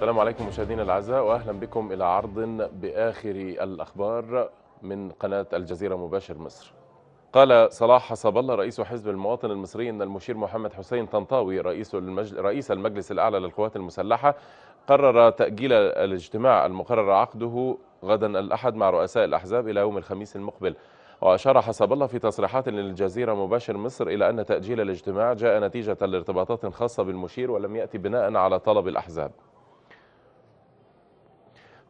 السلام عليكم مشاهدينا الاعزاء واهلا بكم الى عرض باخر الاخبار من قناه الجزيره مباشر مصر. قال صلاح حسب الله رئيس حزب المواطن المصري ان المشير محمد حسين طنطاوي رئيس المجل... رئيس المجلس الاعلى للقوات المسلحه قرر تاجيل الاجتماع المقرر عقده غدا الاحد مع رؤساء الاحزاب الى يوم الخميس المقبل. وأشار حسب الله في تصريحات للجزيرة مباشر مصر إلى أن تأجيل الاجتماع جاء نتيجة لارتباطات خاصة بالمشير ولم يأتي بناء على طلب الأحزاب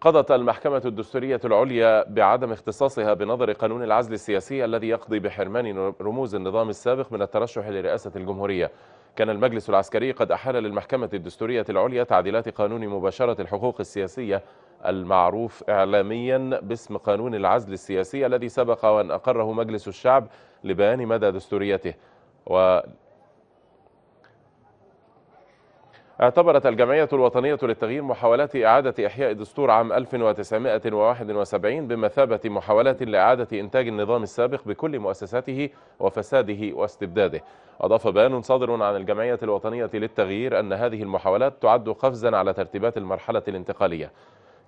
قضت المحكمة الدستورية العليا بعدم اختصاصها بنظر قانون العزل السياسي الذي يقضي بحرمان رموز النظام السابق من الترشح لرئاسة الجمهورية كان المجلس العسكري قد أحال للمحكمة الدستورية العليا تعديلات قانون مباشرة الحقوق السياسية المعروف إعلاميا باسم قانون العزل السياسي الذي سبق وأن أقره مجلس الشعب لبيان مدى دستوريته و اعتبرت الجمعية الوطنية للتغيير محاولات إعادة إحياء دستور عام 1971 بمثابة محاولات لإعادة إنتاج النظام السابق بكل مؤسساته وفساده واستبداده أضاف بيان صادر عن الجمعية الوطنية للتغيير أن هذه المحاولات تعد قفزا على ترتيبات المرحلة الانتقالية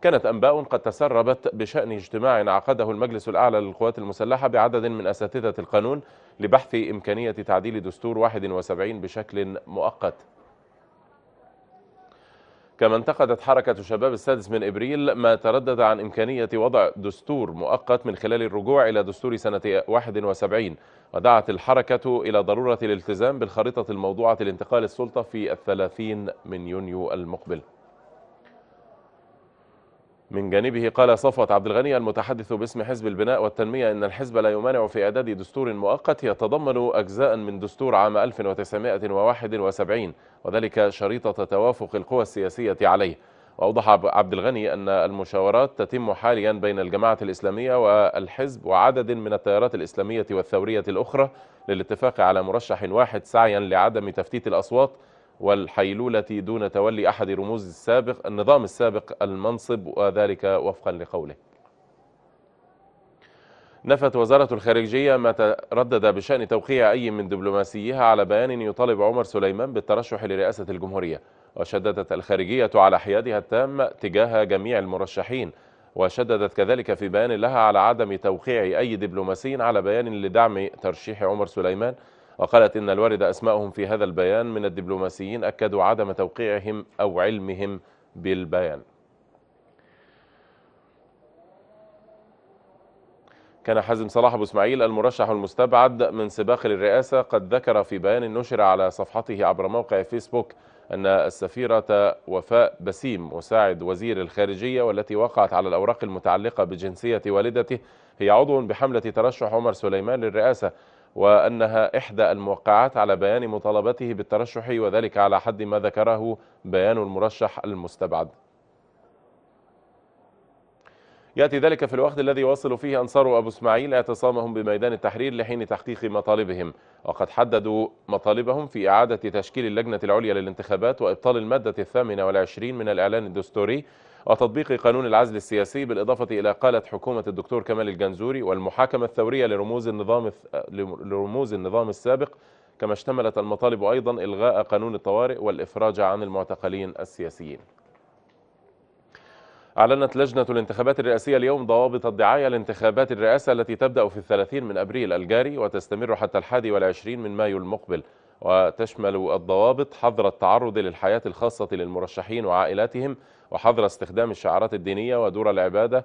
كانت أنباء قد تسربت بشأن اجتماع عقده المجلس الأعلى للقوات المسلحة بعدد من أساتذة القانون لبحث إمكانية تعديل دستور 71 بشكل مؤقت كما انتقدت حركة شباب السادس من إبريل ما تردد عن إمكانية وضع دستور مؤقت من خلال الرجوع إلى دستور سنة 71 ودعت الحركة إلى ضرورة الالتزام بالخريطة الموضوعة لانتقال السلطة في الثلاثين من يونيو المقبل من جانبه قال صفوت عبد الغني المتحدث باسم حزب البناء والتنمية أن الحزب لا يمانع في إعداد دستور مؤقت يتضمن أجزاء من دستور عام 1971 وذلك شريطة توافق القوى السياسية عليه وأوضح عبد الغني أن المشاورات تتم حاليا بين الجماعة الإسلامية والحزب وعدد من التيارات الإسلامية والثورية الأخرى للاتفاق على مرشح واحد سعيا لعدم تفتيت الأصوات والحيلولة دون تولي أحد رموز السابق النظام السابق المنصب وذلك وفقا لقوله نفت وزارة الخارجية ما تردد بشأن توقيع أي من دبلوماسيها على بيان يطالب عمر سليمان بالترشح لرئاسة الجمهورية وشددت الخارجية على حيادها التام تجاه جميع المرشحين وشددت كذلك في بيان لها على عدم توقيع أي دبلوماسي على بيان لدعم ترشيح عمر سليمان وقالت إن الوارد أسماءهم في هذا البيان من الدبلوماسيين أكدوا عدم توقيعهم أو علمهم بالبيان كان حازم صلاح أبو إسماعيل المرشح المستبعد من سباق للرئاسة قد ذكر في بيان نشر على صفحته عبر موقع فيسبوك أن السفيرة وفاء بسيم مساعد وزير الخارجية والتي وقعت على الأوراق المتعلقة بجنسية والدته هي عضو بحملة ترشح عمر سليمان للرئاسة وأنها إحدى الموقعات على بيان مطالبته بالترشح وذلك على حد ما ذكره بيان المرشح المستبعد يأتي ذلك في الوقت الذي يواصل فيه أنصار أبو إسماعيل اعتصامهم بميدان التحرير لحين تحقيق مطالبهم وقد حددوا مطالبهم في إعادة تشكيل اللجنة العليا للانتخابات وإبطال المادة الثامنة والعشرين من الإعلان الدستوري وتطبيق قانون العزل السياسي بالإضافة إلى قالة حكومة الدكتور كمال الجنزوري والمحاكمة الثورية لرموز النظام لرموز النظام السابق كما اشتملت المطالب أيضا إلغاء قانون الطوارئ والإفراج عن المعتقلين السياسيين أعلنت لجنة الانتخابات الرئاسية اليوم ضوابط الدعاية لانتخابات الرئاسة التي تبدأ في الثلاثين من أبريل الجاري وتستمر حتى الحادي والعشرين من مايو المقبل وتشمل الضوابط حظر التعرض للحياة الخاصة للمرشحين وعائلاتهم وحظر استخدام الشعارات الدينية ودور العبادة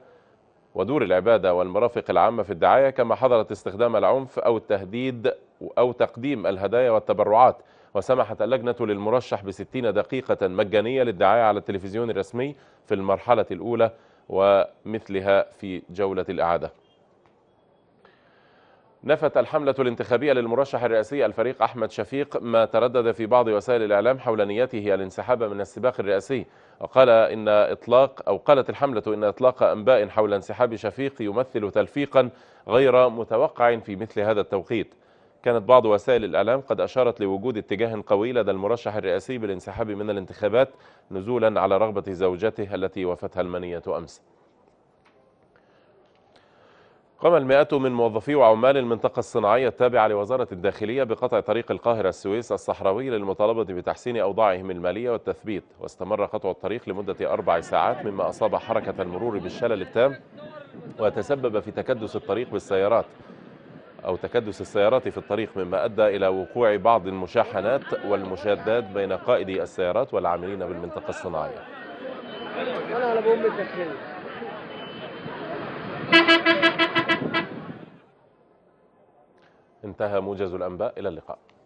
ودور العبادة والمرافق العامة في الدعاية كما حظرت استخدام العنف أو التهديد أو تقديم الهدايا والتبرعات وسمحت اللجنة للمرشح بستين دقيقة مجانية للدعاية على التلفزيون الرسمي في المرحلة الأولى ومثلها في جولة الإعادة نفت الحملة الانتخابية للمرشح الرئاسي الفريق أحمد شفيق ما تردد في بعض وسائل الإعلام حول نيته الانسحاب من السباق الرئاسي وقال إن إطلاق أو قالت الحملة إن إطلاق أنباء حول انسحاب شفيق يمثل تلفيقا غير متوقع في مثل هذا التوقيت كانت بعض وسائل الإعلام قد أشارت لوجود اتجاه قوي لدى المرشح الرئاسي بالانسحاب من الانتخابات نزولا على رغبة زوجته التي وفتها المنية أمس قام المئات من موظفي وعمال المنطقة الصناعية التابعة لوزارة الداخلية بقطع طريق القاهرة السويس الصحراوي للمطالبة بتحسين أوضاعهم المالية والتثبيت واستمر قطع الطريق لمدة أربع ساعات مما أصاب حركة المرور بالشلل التام وتسبب في تكدس الطريق بالسيارات أو تكدس السيارات في الطريق مما أدى إلى وقوع بعض المشاحنات والمشادات بين قائدي السيارات والعاملين بالمنطقة الصناعية انتهى موجز الأنباء إلى اللقاء